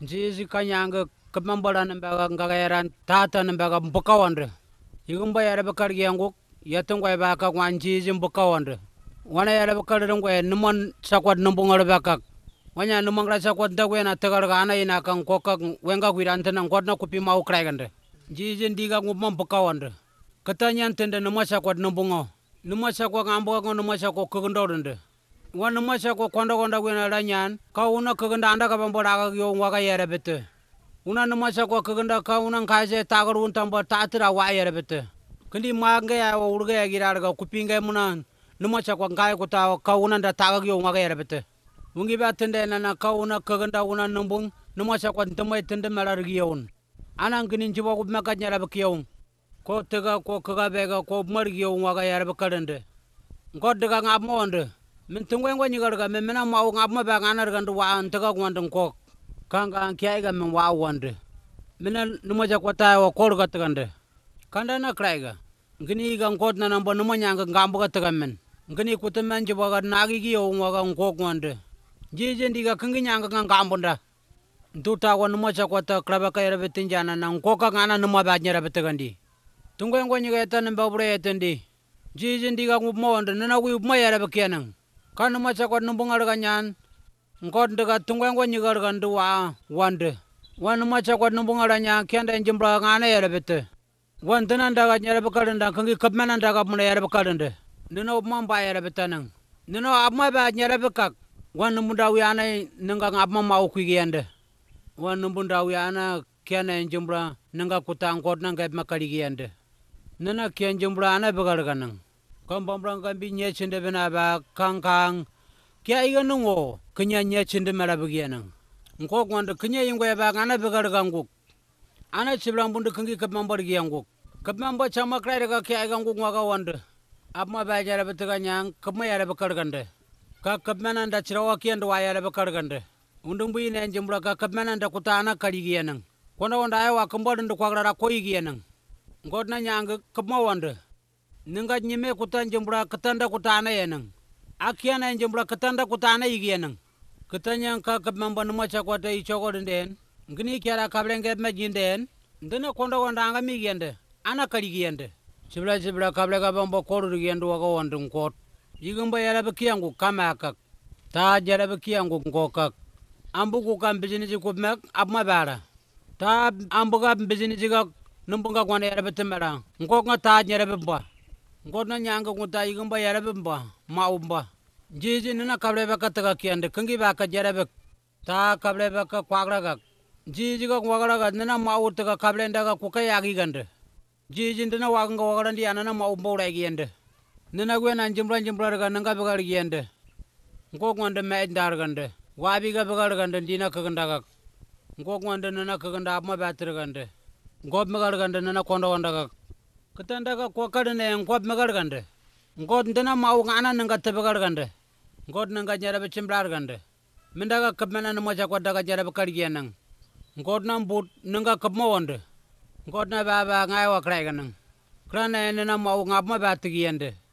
nzizi kanyange kimambola nimbekangakayera tata nimbeka mbuka wondi yikimbo yere bikarigengu yetingwai beka kwa nzizi mbuka wondi wana yere bikariri ngwai nimo sakwat nimbungiri bekak wanya nimongra sakwat ntakwena tikarikana yinaka nkoka wenga kwira ntina nkot na kupi mau kraikindi nzizi ndika ngumo mbuka wondi kitanyentindi nimo sakwat nimbungo nimo sakwa kambuka ko nimo sakwa kikindorindi ngwan mwese ko kondo kondo gwena la nyan ka una kaganda anda ka bambora ka yo ngwa ka yere bete una mwese ko kaganda ka una kaje tagar un tambo tatira wa yere bete kandi manga ya wa urga ya girar ga kupinga muna mwese ko ngai ko ta ka una nda tagar yo ngwa ka yere bete mungi ba tende na na ka una kaganda una numbung mwese ko ntumai tende malar giyon anan kinin jibo ko maka nyara ba kiyon ko tega ko kaga bega ko mar giyon ngwa ka yere ba karende ngodde ka ngabonde min tingwen nyi garga min mina mwa ngab ma ba ngana rgan wa an taga ngwan ko kanga an kiai ga min wa wande mena numa ja kota wa kor ga kanda na krai ga ngini ga ngkot na nambo numa nyanga ngambo ga tagamen ngini kutemen jibo ga nagi gi yo ngwa ga ngkok ngwande jije ndiga kingi nyanga ga ngambo nda nduta wa numa ja kota kraba ka yere betinjana na ngkoka ngana numa ba nyera betagandi tungwen nyi ga ta namba bure yetandi jije ndiga ngub mo nda nana wi mo yere bekenang kanu macha kwa numbungar kanyan ngonde ka tungwe ngwe nyigar kan duwa wande wanu macha kwa numbungar nya kenda njimbra ngane yele bete wan tana ndaga nyele bakalenda kangi kapmana muna mune yele nda nino mamba bete neng. nino abma ba nyele bakak wan munda wiana nanga abma mau kuyende wan numbunda wiana kena njimbra nanga kutang kod nanga kari yende nana kian jimbra ana bagal kanang kambambran kambi nye chinde bina ba kang kang kya iga nungo kanya nye chinde mara bigya nang nko kwanda kanya yingwe ba ngana bigar ganguk ana chibran bundu kangi kapmambar giyanguk kapmamba chama krai daga kya iga nguk waga wanda abma ba jara bitiga nyang kapma yara bikar gande ka kapmana nda chirawa kiyanda wa yara bikar gande undung bu ina njimbra ka kapmana nda kuta ana kari giya nang kwanda wanda ayawa kambor nda kwagrara koi giya nang ngodna nyang kapma wanda ninga nyime kuta njembura katanda kutana yenang akiana njembura katanda kutana yigienang katanya ka kabamba numa chakwata ichogodenden ngini kyara kablenge majinden ndena konda wanda anga migende ana kaligende chibla chibla kabla kabamba koru gendo waka wandu kot yigamba yara bakiyangu kama akak ta jara bakiyangu ambu ambuku kambizini chikubmek abmabara ta ambuka mbizini chikak numbunga kwana yara batimara ngoknga ta jara bamba ngona nyanga ngudayiga mba yarebe mba maumba njiji nina kablebe kataka kiende kingi baka jerebe ta kablebe ka kwagraga njiji ga kwagraga nina mautaka kablenda ga kuka yagigande jiji ndina waganga wagrandi yana na maumba uragiende nina gwena njimra njimra ga nanga bigarigende ngogwande meindargande wabiga bigarigande ndina kagandaga ngogwande nina kaganda abma batirgande ngobmigarigande nina kondawandagak kitanda ka kokari ne ngob megar gande ngod ndena mau ngana nanga tebegar gande ngod nanga nyara be chimblar gande minda ka kabmena ne moja ko daga nyara be kargiya nang ngod nam but nanga kabmo wonde ngod na ba ba ngai wa krai ganang krana ne na mau ngab ma ba tigiyande